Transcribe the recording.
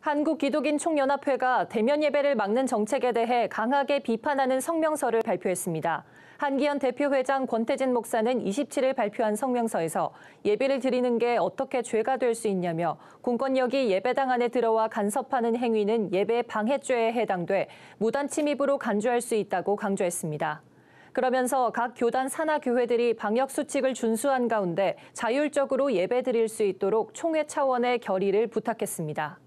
한국기독인총연합회가 대면 예배를 막는 정책에 대해 강하게 비판하는 성명서를 발표했습니다. 한기현 대표회장 권태진 목사는 27일 발표한 성명서에서 예배를 드리는 게 어떻게 죄가 될 수 있냐며 공권력이 예배당 안에 들어와 간섭하는 행위는 예배 방해죄에 해당돼 무단 침입으로 간주할 수 있다고 강조했습니다. 그러면서 각 교단 산하 교회들이 방역 수칙을 준수한 가운데 자율적으로 예배 드릴 수 있도록 총회 차원의 결의를 부탁했습니다.